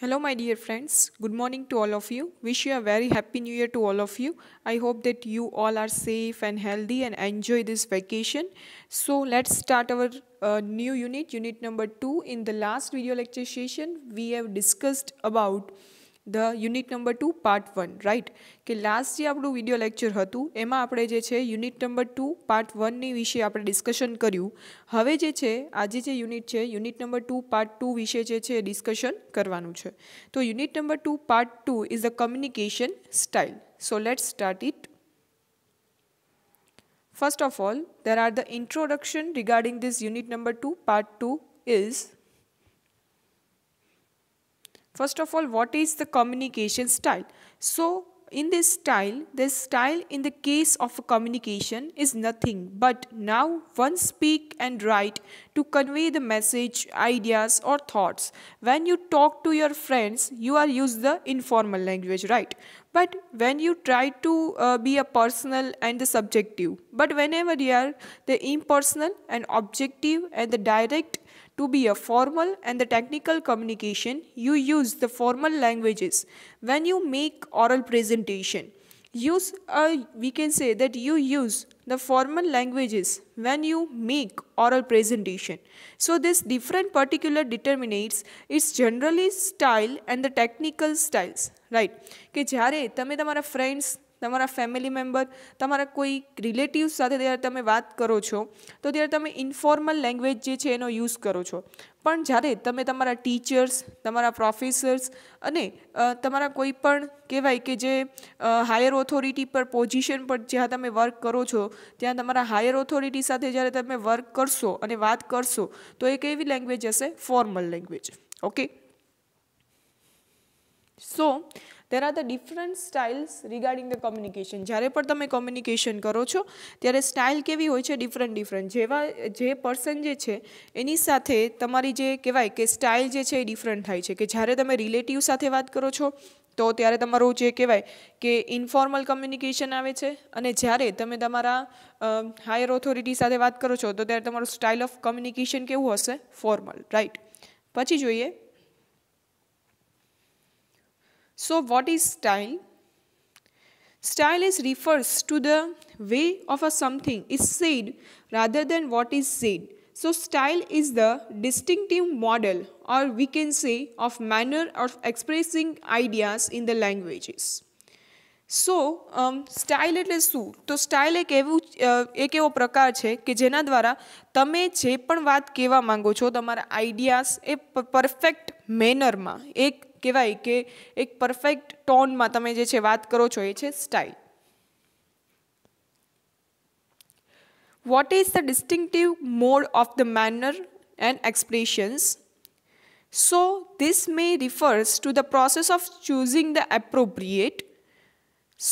Hello my dear friends, good morning to all of you. Wish you a very happy new year to all of you. I hope that you all are safe and healthy and enjoy this vacation. So let's start our uh, new unit, unit number 2. In the last video lecture session, we have discussed about the unit number two part one right કે last જે આપણું video lecture હતું એમાં આપણે જે છે unit number two part વનની વિશે આપણે ડિસ્કશન કર્યું હવે જે છે આજે જે યુનિટ છે unit number two part two વિશે જે છે ડિસ્કશન કરવાનું છે તો unit number two part two is a communication style so let start it first of all there are the introduction regarding this unit number two part two is First of all, what is the communication style? So, in this style, this style in the case of communication is nothing but now one speak and write to convey the message, ideas or thoughts. When you talk to your friends, you are use the informal language, right? But when you try to uh, be a personal and the subjective, but whenever you are the impersonal and objective and the direct to be a formal and the technical communication, you use the formal languages. When you make oral presentation, use a uh, we can say that you use the formal languages when you make oral presentation. So this different particular determinates its generally style and the technical styles, right? કે જ્યારે તમે તમારા friends તમારા family member તમારા કોઈ relatives સાથે જ્યારે તમે વાત કરો છો તો ત્યારે તમે ઇન્ફોર્મલ લેંગ્વેજ જે છે એનો યુઝ કરો છો પણ જ્યારે તમે તમારા ટીચર્સ તમારા પ્રોફેસર્સ અને તમારા કોઈ પણ કહેવાય કે જે હાયર ઓથોરિટી પર પોઝિશન પર જ્યાં તમે વર્ક કરો છો ત્યાં તમારા હાયર ઓથોરિટી સાથે જ્યારે તમે વર્ક કરશો અને વાત કરશો તો એ કેવી લેંગ્વેજ હશે formal language okay so there are the different styles regarding the communication જ્યારે પણ તમે કોમ્યુનિકેશન કરો છો ત્યારે સ્ટાઇલ કેવી હોય છે ડિફરન્ટ ડિફરન્ટ જેવા જે પર્સન જે છે એની સાથે તમારી જે કહેવાય કે સ્ટાઇલ જે છે એ ડિફરન્ટ થાય છે કે જ્યારે તમે રિલેટિવ સાથે વાત કરો છો તો ત્યારે તમારું જે કહેવાય કે ઇન્ફોર્મલ કમ્યુનિકેશન આવે છે અને જ્યારે તમે તમારા હાયર ઓથોરિટી સાથે વાત કરો છો તો ત્યારે તમારું સ્ટાઇલ ઓફ કમ્યુનિકેશન કેવું હશે ફોર્મલ રાઈટ પછી જોઈએ So what is style? Style is refers to the way of a something is said rather than what is said. So style is the distinctive model or we can say of manner of expressing ideas in the languages. So, um, style એટલે શું તો style એક એવું એક એવો પ્રકાર છે કે જેના દ્વારા તમે જે પણ વાત કહેવા માંગો છો તમારા આઈડિયાઝ એ પરફેક્ટ મેનરમાં એક કહેવાય કે એક પરફેક્ટ ટોનમાં તમે જે છે વાત કરો છો એ છે style what is the distinctive mode of the manner and expressions so this may refers to the process of choosing the appropriate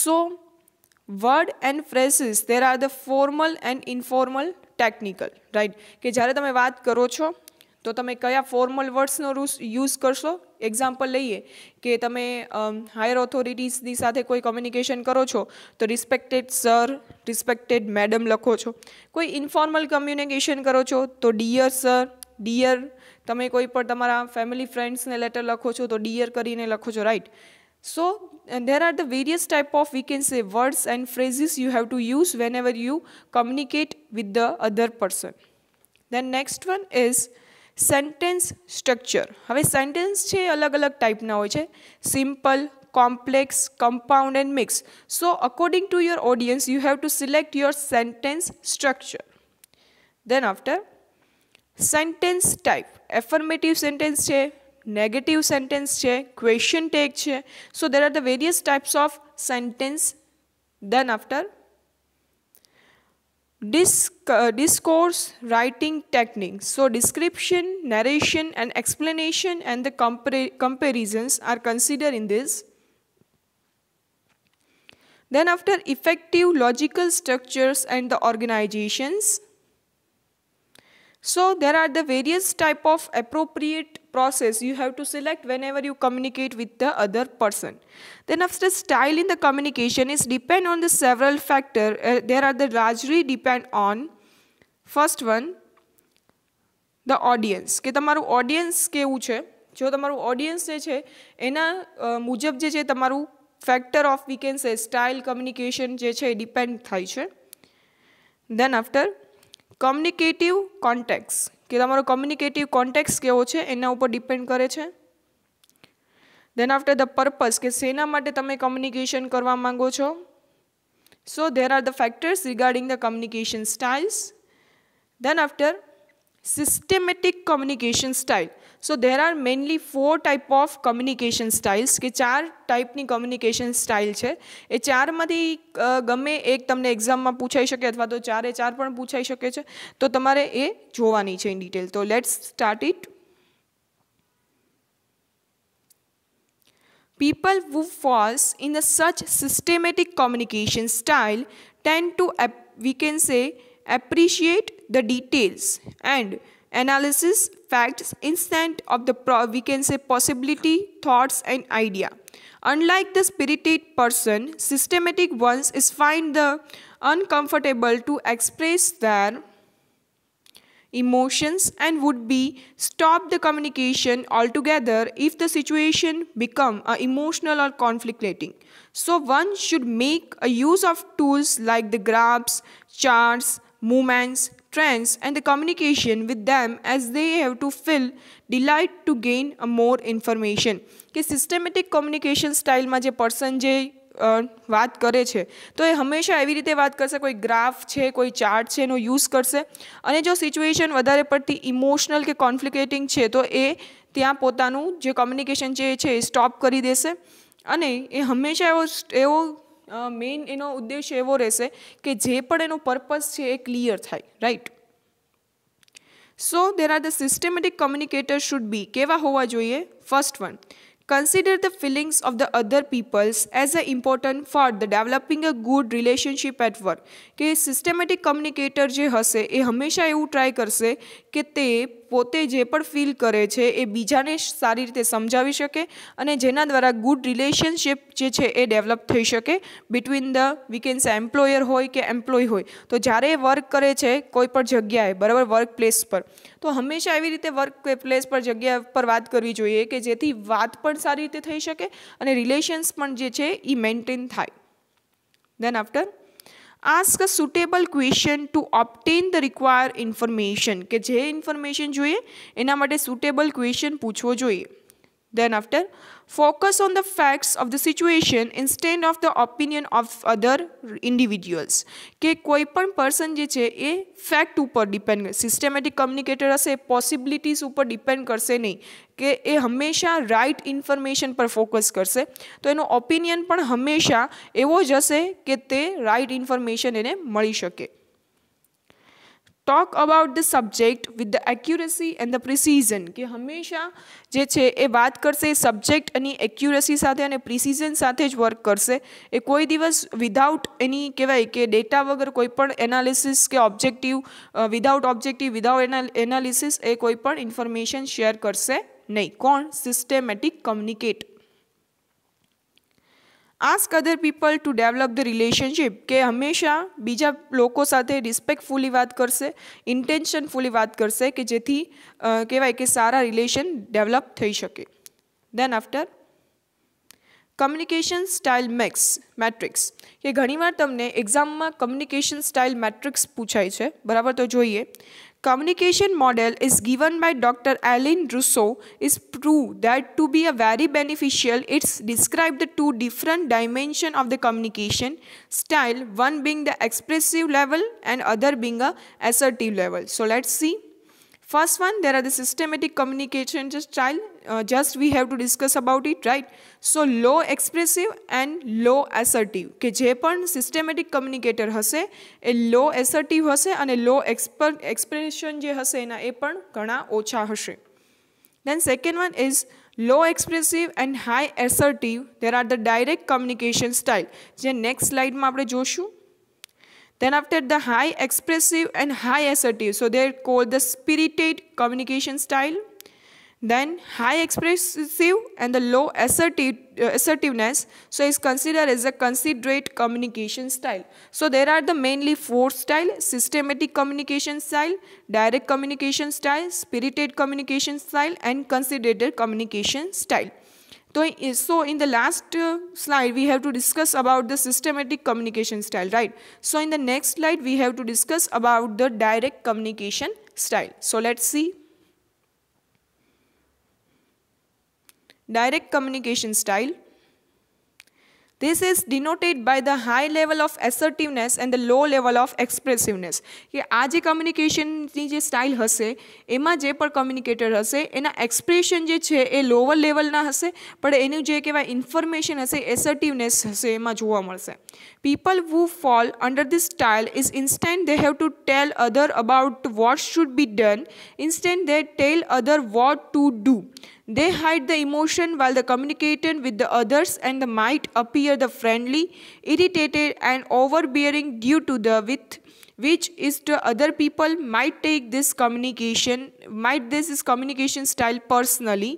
so word and phrases there are the formal and informal technical right કે જ્યારે તમે વાત કરો છો તો તમે કયા formal વર્ડ્સનો યુઝ કરશો એક્ઝામ્પલ લઈએ કે તમે હાયર ઓથોરિટીઝની સાથે કોઈ કોમ્યુનિકેશન કરો છો તો રિસ્પેક્ટેડ સર રિસ્પેક્ટેડ મેડમ લખો છો કોઈ ઇન્ફોર્મલ કમ્યુનિકેશન કરો છો તો ડિયર સર ડિયર તમે કોઈ પણ તમારા ફેમિલી ફ્રેન્ડ્સને લેટર લખો છો તો ડિયર કરીને લખો છો right so there are the various type of we say words and and you have to use use whenever you communicate with the other person then next one is sentence structure હવે sentence છે અલગ અલગ ટાઈપના હોય છે simple complex compound and mix so according to your audience you have to select your sentence structure then after sentence type affirmative sentence છે negative sentence છે question tag છે so there are the various types of sentence then after Disc, uh, discourse writing techniques. So description, narration and explanation and the compar comparisons are considered in this. Then after effective logical structures and the organizations. So there are the various type of appropriate process you have to select whenever you communicate with the other person. Then after style in the communication is depend on the several factor. Uh, there are the largely depend on first one the audience કે તમારું audience કેવું છે જો તમારું audience જે છે એના મુજબ જે છે તમારું factor of we can say style communication જે છે એ depend થાય છે then after કોમ્યુનિકેટિવ કોન્ટેક્ટ્સ કે તમારો કોમ્યુનિકેટિવ કોન્ટેક્ટ્સ કેવો છે એના ઉપર ડિપેન્ડ કરે છે દેન આફ્ટર ધ પર્પઝ કે શેના માટે તમે કમ્યુનિકેશન કરવા માંગો છો so there are the factors regarding the communication styles then after systematic communication style so there are mainly four type of communication styles કે ચાર ટાઈપની કમ્યુનિકેશન સ્ટાઇલ છે એ ચારમાંથી ગમે એક તમને એક્ઝામમાં પૂછાઈ શકે અથવા તો ચારે ચાર પણ પૂછાઈ શકે છે તો તમારે એ જોવાની છે ઇન ડિટેલ તો let's start it People who falls in a such systematic communication style tend to, we can say, appreciate the details and analysis facts instant of the we can say possibility thoughts and idea unlike the spirited person systematic ones is find the uncomfortable to express their emotions and would be stop the communication altogether if the situation become a emotional or conflicting so one should make a use of tools like the graphs charts movements, trends, and the communication with them as they have to feel delight to gain more information. कि systematic communication style में जो person जे बात करे छे तो ये हमेशा ऐवी रीते बात कर से कोई graph छे कोई chart छे नो use कर से अने जो situation वधारे पड़ती emotional के conflicting छे तो ये त्यां पोतानु जो communication छे छे stop करी दे से अने ये हमेशा वो वो મેઇન એનો ઉદ્દેશ એવો રહેશે કે જે પણ એનો પર્પસ છે એ ક્લિયર થાય right so there are the systematic communicator should be કેવા હોવા જોઈએ first one Consider the feelings of the other peoples as important for the developing a good relationship at work કે સિસ્ટેમેટિક કમ્યુનિકેટર જે હશે એ હંમેશા એવું try કરશે કે તે પોતે જે પણ ફીલ કરે છે એ બીજાને સારી રીતે સમજાવી શકે અને જેના દ્વારા ગુડ રિલેશનશીપ જે છે એ ડેવલપ થઈ શકે between the we can say employer હોય કે એમ્પ્લોય હોય તો જ્યારે વર્ક કરે છે કોઈ પણ જગ્યાએ બરાબર વર્ક પ્લેસ પર તો હંમેશા એવી રીતે વર્ક પ્લેસ પર જગ્યા પર વાત કરવી જોઈએ કે જેથી વાત પણ સારી રીતે થઈ શકે અને રિલેશન્સ પણ જે છે એ મેન્ટેન થાય then after ask a suitable question to obtain the require information કે જે ઇન્ફોર્મેશન જોઈએ એના માટે સુટેબલ ક્વેશ્ચન પૂછવો જોઈએ then after Focus on the facts of the situation instead of the opinion of other individuals કે કોઈ પણ પર્સન જે છે એ ફેક્ટ ઉપર ડિપેન્ડ સિસ્ટેમેટિક કમ્યુનિકેટર હશે પોસિબિલિટીઝ ઉપર ડિપેન્ડ કરશે નહીં કે એ હંમેશા રાઇટ ઇન્ફોર્મેશન પર ફોકસ કરશે તો એનો ઓપિનિયન પણ હંમેશા એવો જ હશે કે તે રાઇટ ઇન્ફોર્મેશન એને મળી શકે talk about the subject with the accuracy and the precision કે હંમેશા જે છે એ વાત કરશે સબ્જેક્ટ એની એક્યુરસી સાથે અને પ્રિસિઝન સાથે જ વર્ક કરશે એ કોઈ દિવસ વિધાઉટ એની કહેવાય કે ડેટા વગર કોઈ પણ એનાલિસિસ કે objective without objective without analysis એ કોઈ પણ ઇન્ફોર્મેશન શેર કરશે નહીં કોણ systematic communicate ask other people to develop the relationship કે હંમેશા બીજા લોકો સાથે રિસ્પેક્ટફુલી વાત કરશે ઇન્ટેન્શનફુલી વાત કરશે કે જેથી કહેવાય કે સારા રિલેશન ડેવલપ થઈ શકે then after communication style makes matrix કે ઘણીવાર તમને એક્ઝામમાં કમ્યુનિકેશન સ્ટાઇલ મેટ્રિક્સ પૂછાય છે બરાબર તો જોઈએ communication model is given by Dr. Alain Rousseau is proved that to be a very beneficial, it's described the two different dimension of the communication style, one being the expressive level and other being a assertive level. So let's see. First one, there are the systematic communication style. Uh, just we have to discuss about it, right? So low expressive and low assertive. Ke je pan systematic communicator hase, a low assertive hase and a low exper expression je hase na e pan kana ocha hase. Then second one is low expressive and high assertive, there are the direct communication style. Je next slide ma apde joshu. Then after the high expressive and high assertive. So they're called the spirited communication style. Then high expressive and the low assertive, uh, assertiveness. So is considered as a considerate communication style. So there are the mainly four style, systematic communication style, direct communication style, spirited communication style and considerate communication style so in the last uh, slide, we have to discuss about the systematic communication style, right? So in the next slide, we have to discuss about the direct communication style. So let's see. Direct communication style. This is denoted by the high level of assertiveness and the low level of expressiveness કે આ જે કમ્યુનિકેશનની જે style હશે એમાં જે પણ communicator હશે એના એક્સપ્રેશન જે છે એ લોઅર લેવલના હશે પણ એનું જે કહેવાય ઇન્ફોર્મેશન હશે એસર્ટિવનેસ હશે એમાં જોવા મળશે people who fall under this style is instant they have to tell other about what should be done instant they tell other what to do they hide the emotion while they communicating with the others and they might appear the friendly irritated and overbearing due to the with which is to other people might take this communication might this is communication style personally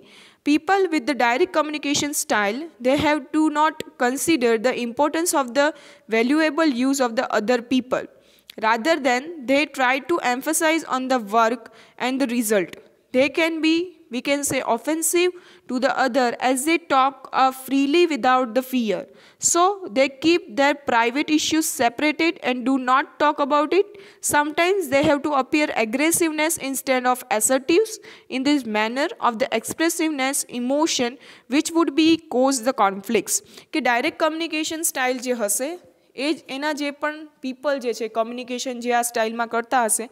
people with the direct communication style they have do not consider the importance of the valuable use of the other people rather than they try to emphasize on the work and the result they can be we can say offensive to the other as they talk uh, freely without the fear. So they keep their private issues separated and do not talk about it. Sometimes they have to appear aggressiveness instead of assertives in this manner of the expressiveness emotion which would be cause the conflicts. કે direct communication style જે એ જ એના જે પણ people જે છે communication જે આ સ્ટાઇલમાં કરતા હશે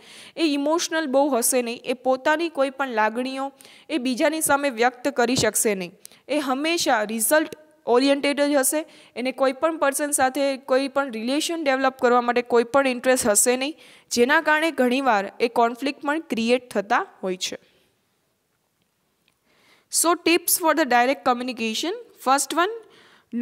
એ ઇમોશનલ બહુ હશે નહીં એ પોતાની કોઈ પણ લાગણીઓ એ બીજાની સામે વ્યક્ત કરી શકશે નહીં એ હંમેશા રિઝલ્ટ ઓરિએન્ટેડ જ હશે એને કોઈ પણ પર્સન સાથે કોઈ પણ રિલેશન ડેવલપ કરવા માટે કોઈ પણ ઇન્ટરેસ્ટ હશે નહીં જેના કારણે ઘણીવાર એ કોન્ફ્લિક્ટ પણ ક્રિએટ થતા હોય છે so tips for the direct communication first one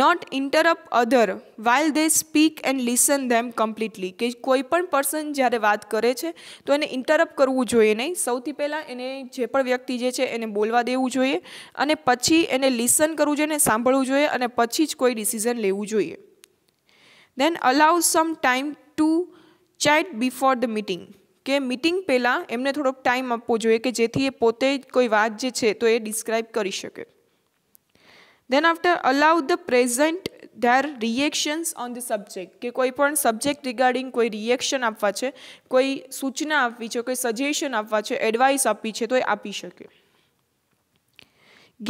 not interrupt other while they speak and listen them completely કે કોઈ પણ પર્સન જ્યારે વાત કરે છે તો એને ઇન્ટરપ્ટ કરવું જોઈએ નહીં સૌથી પહેલાં એને જે પણ વ્યક્તિ જે છે એને બોલવા દેવું જોઈએ અને પછી એને લિસન કરવું જોઈએ અને સાંભળવું જોઈએ અને પછી જ કોઈ ડિસિઝન લેવું જોઈએ then allow some time to chat before the meeting કે મિટિંગ પહેલાં એમને થોડોક ટાઈમ આપવો જોઈએ કે જેથી એ પોતે કોઈ વાત જે છે તો એ ડિસ્ક્રાઇબ કરી શકે then after allow the present their reactions on the subject કે કોઈ પણ સબ્જેક્ટ રિગાર્ડિંગ કોઈ રિએક્શન આપવા છે કોઈ સૂચના આપવી છે કોઈ સજેશન આપવા છે એડવાઇસ આપવી છે તો એ આપી શકે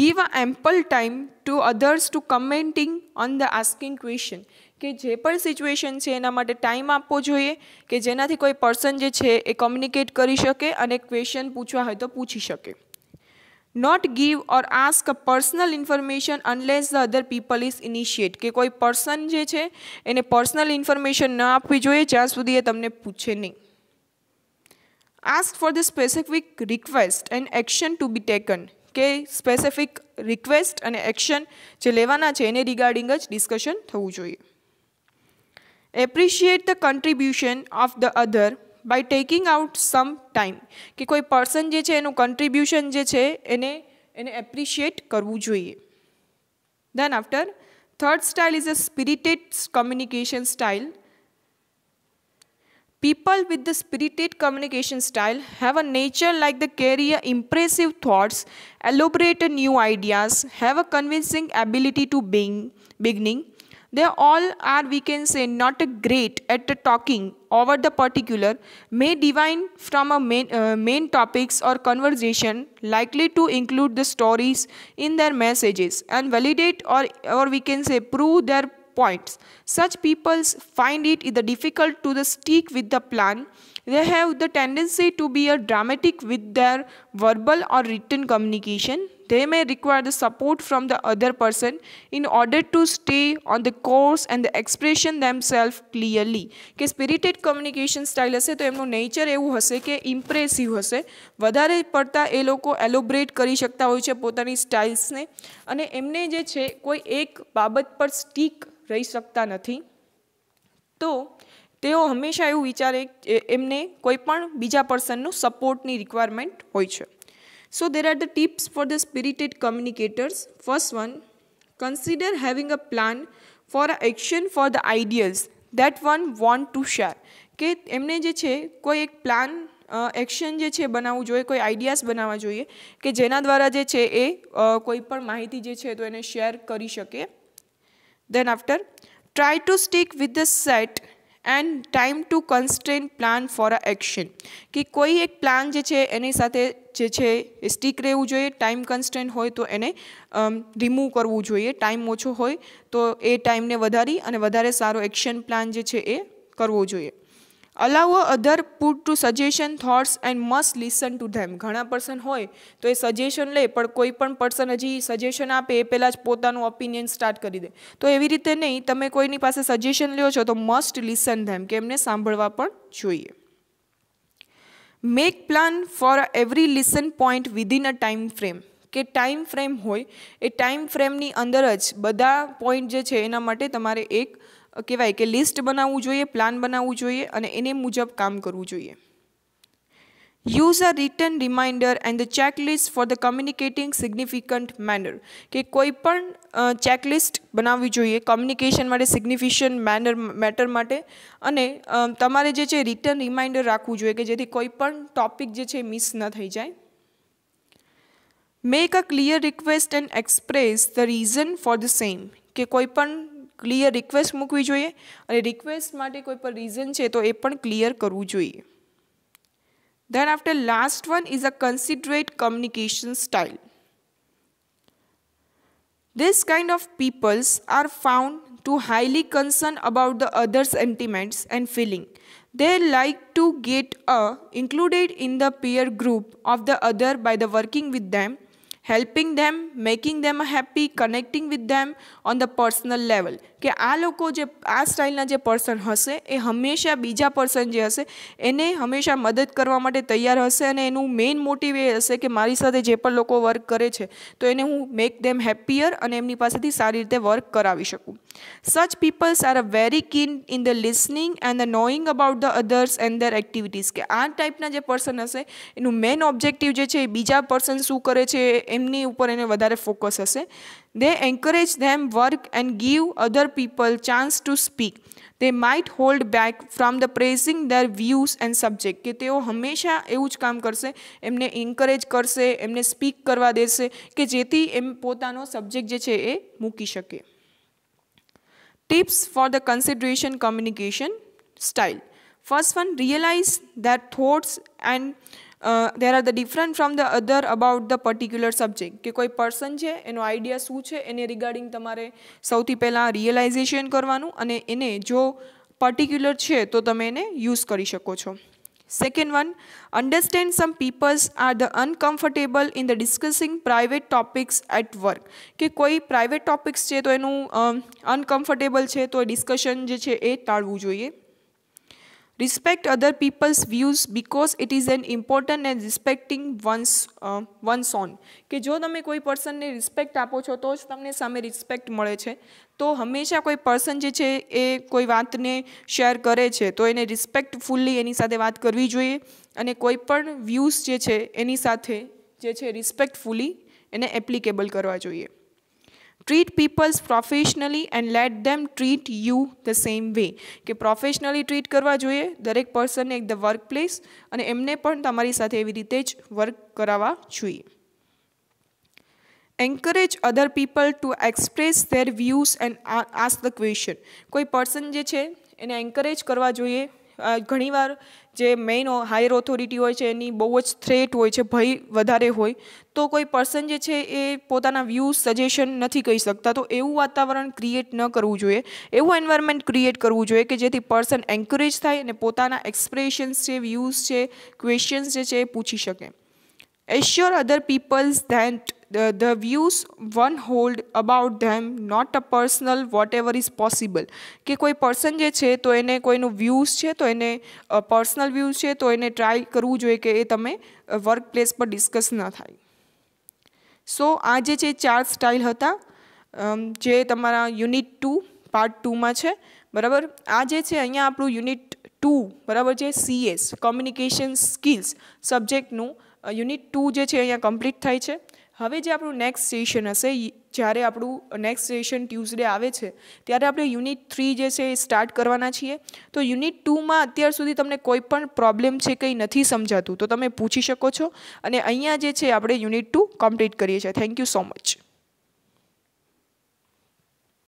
give a ample time to others to commenting on the asking question કે જે પણ સિચ્યુએશન છે એના માટે ટાઈમ આપવો જોઈએ કે જેનાથી કોઈ પર્સન જે છે એ કોમ્યુનિકેટ કરી શકે અને ક્વેશ્ચન પૂછવા હોય તો પૂછી શકે not give or ask personal information unless the other people is initiate કે કોઈ પર્સન જે છે એને પર્સનલ ઇન્ફોર્મેશન ન આપવી જોઈએ જ્યાં સુધી એ તમને પૂછે નહીં ask for the specific request and action to be taken કે સ્પેસિફિક રિક્વેસ્ટ અને એક્શન જે લેવાના છે એને રિગાર્ડિંગ જ ડિસ્કશન થવું જોઈએ appreciate the contribution of the other by taking out some time, કે કોઈ પર્સન જે છે એનું કન્ટ્રીબ્યુશન જે છે એને એને એપ્રિશિએટ કરવું જોઈએ then People with the spirited communication style have a nature like the carrier, impressive thoughts, elaborate new ideas, have a convincing ability to being, beginning, they all are we can say not great at talking over the particular may divine from a main, uh, main topics or conversation likely to include the stories in their messages and validate or or we can say prove their points such people find it either difficult to the stick with the plan they have the tendency to be a dramatic with their verbal or written communication they may require the support from the other person in order to stay on the course and the expression themselves clearly કે સ્પિરિટેડ communication style હશે તો એમનું nature એવું હશે કે impressive હશે વધારે પડતા એ લોકો એલોબરેટ કરી શકતા હોય છે પોતાની સ્ટાઇલ્સને અને એમને જે છે કોઈ એક બાબત પર સ્ટીક રહી શકતા નથી તો તેઓ હંમેશા એવું વિચારે એમને કોઈ પણ બીજા પર્સનનું સપોર્ટની રિક્વાયરમેન્ટ હોય છે So there are the tips for the spirited communicators. First one, consider having a plan for action for the ideals that one want to share. કે એમને જે છે કોઈ એક પ્લાન એક્શન જે છે બનાવવું જોઈએ કોઈ આઈડિયાઝ બનાવવા જોઈએ કે જેના દ્વારા જે છે એ કોઈ પણ માહિતી જે છે તો એને શેર કરી શકે then after try to stick with the set and time to constant plan for a action કે કોઈ એક પ્લાન જે છે એની સાથે જે છે એ સ્ટીક રહેવું જોઈએ ટાઈમ કન્સ્ટેન્ટ હોય તો એને રિમૂવ કરવું જોઈએ ટાઈમ ઓછો હોય તો એ ટાઈમને વધારી અને વધારે સારો એક્શન પ્લાન જે છે એ કરવો જોઈએ allow other put to suggestion thoughts and must listen to them ઘણા પર્સન હોય તો એ સજેશન લે પણ કોઈ પણ પર્સન હજી સજેશન આપે એ પહેલાં જ પોતાનું ઓપિનિયન સ્ટાર્ટ કરી દે તો એવી રીતે નહીં તમે કોઈની પાસે સજેશન લ્યો છો તો મસ્ટ લિસન ધેમ કે એમને સાંભળવા પણ જોઈએ make plan for every listen point within a time frame કે ટાઈમ ફ્રેમ હોય એ ટાઈમ ફ્રેમની અંદર જ બધા પોઈન્ટ જે છે એના માટે તમારે એક કહેવાય કે લિસ્ટ બનાવવું જોઈએ પ્લાન બનાવવું જોઈએ અને એને મુજબ કામ કરવું જોઈએ use a return reminder and the checklist for the communicating significant manner કે કોઈ પણ ચેકલિસ્ટ બનાવવી જોઈએ કોમ્યુનિકેશન માટે સિગ્નિફિશન મેનર મેટર માટે અને તમારે જે છે રિટર્ન રિમાઇન્ડર રાખવું જોઈએ કે જેથી કોઈ પણ ટોપિક જે છે મિસ ન થઈ જાય make a clear request and express the reason for the same કે કોઈ પણ ક્લિયર રિક્વેસ્ટ મૂકવી જોઈએ અને રિક્વેસ્ટ માટે કોઈ પણ રીઝન છે તો એ પણ ક્લિયર કરવું જોઈએ then after last one is a considerate communication style this kind of peoples are found to highly concern about the other sentiments and feeling they like to get uh, included in the peer group of the other by the working with them helping them, making them happy, connecting with them on the personal level. કે આ લોકો જે આ સ્ટાઇલના જે person હશે એ હંમેશા બીજા person જે હશે એને હંમેશા મદદ કરવા માટે તૈયાર હશે અને એનું મેઇન મોટિવ એ હશે કે મારી સાથે જે પણ લોકો વર્ક કરે છે તો એને હું મેક દેમ હેપીયર અને એમની પાસેથી સારી રીતે વર્ક કરાવી શકું such peoples are a very keen in the listening and the knowing about the others and their activities કે આ ટાઈપના જે પર્સન હશે એનું મેઇન ઓબ્જેક્ટિવ જે છે એ બીજા પર્સન શું કરે છે એમની ઉપર એને વધારે ફોકસ હશે They encourage them work and give other people chance to speak. They might hold back from the praising their views and subject કે તેઓ હંમેશા એવું જ કામ કરશે એમને એન્કરેજ કરશે એમને સ્પીક કરવા દેશે કે જેથી એમ પોતાનો સબ્જેક્ટ જે છે એ મૂકી શકે tips for the consideration communication style first one realize that thoughts and there are the different from the other about the particular subject કે કોઈ પર્સન છે એનો આઈડિયા શું છે એને રિગાર્ડિંગ તમારે સૌથી પહેલાં રિયલાઇઝેશન કરવાનું અને એને જો પર્ટિક્યુલર છે તો તમે એને યુઝ કરી શકો છો second one understand some peoples are the uncomfortable in the discussing private topics at work કે કોઈ પ્રાઇવેટ ટોપિક્સ છે તો એનું અનકમ્ફર્ટેબલ છે તો ડિસ્કશન જે છે એ ટાળવું જોઈએ respect other people's views because it is an important and respecting one's uh, one's own કે જો તમે કોઈ પર્સનને રિસ્પેક્ટ આપો છો તો જ તમને સામે રિસ્પેક્ટ મળે છે તો હંમેશા કોઈ પર્સન જે છે એ કોઈ વાતને શેર કરે છે તો એને રિસ્પેક્ટફુલ્લી એની સાથે વાત કરવી જોઈએ અને કોઈ પણ વ્યૂઝ જે છે એની સાથે જે છે રિસ્પેક્ટફુલી એને એપ્લિકેબલ કરવા જોઈએ treat people professionally and let them treat you the same way કે પ્રોફેશનલી ટ્રીટ કરવા જોઈએ દરેક પર્સનને એક ધ વર્ક પ્લેસ અને એમને પણ તમારી સાથે એવી રીતે જ વર્ક કરાવવા જોઈએ encourage other people to express their views and ask the question કોઈ પર્સન જે છે એને એન્કરેજ કરવા જોઈએ ઘણીવાર જે મેઇન હાયર ઓથોરિટી હોય છે એની બહુ જ થ્રેટ હોય છે ભય વધારે હોય તો કોઈ પર્સન જે છે એ પોતાના વ્યૂ સજેશન નથી કહી શકતા તો એવું વાતાવરણ ક્રિએટ ન કરવું જોઈએ એવું એન્વાયરમેન્ટ ક્રિએટ કરવું જોઈએ કે જેથી પર્સન એન્કરેજ થાય અને પોતાના એક્સપ્રેશન્સ છે વ્યૂઝ છે ક્વેશ્ચન્સ જે છે એ પૂછી શકે assure other peoples that the, the views one hold about them not a personal whatever is possible કે કોઈ પર્સન જે છે તો એને કોઈનું વ્યૂઝ છે તો એને પર્સનલ વ્યૂઝ છે તો એને ટ્રાય કરવું જોઈએ કે એ તમે વર્ક પ્લેસ પર ડિસ્કસ ન થાય સો આ જે છે ચાર સ્ટાઇલ હતા જે તમારા યુનિટ ટુ પાર્ટ ટુમાં છે બરાબર આ જે છે અહીંયા આપણું યુનિટ ટુ બરાબર છે સીએસ કોમ્યુનિકેશન સ્કિલ્સ સબ્જેક્ટનું યુનિટ ટુ જે છે અહીંયા કમ્પ્લીટ થાય છે હવે જે આપણું નેક્સ્ટ સેશન હશે જ્યારે આપણું નેક્સ્ટ સેશન ટ્યુઝડે આવે છે ત્યારે આપણે યુનિટ થ્રી જે છે એ સ્ટાર્ટ કરવાના છીએ તો યુનિટ ટુમાં અત્યાર સુધી તમને કોઈ પણ પ્રોબ્લેમ છે કંઈ નથી સમજાતું તો તમે પૂછી શકો છો અને અહીંયા જે છે આપણે યુનિટ ટુ કમ્પ્લીટ કરીએ છીએ થેન્ક યુ સો મચ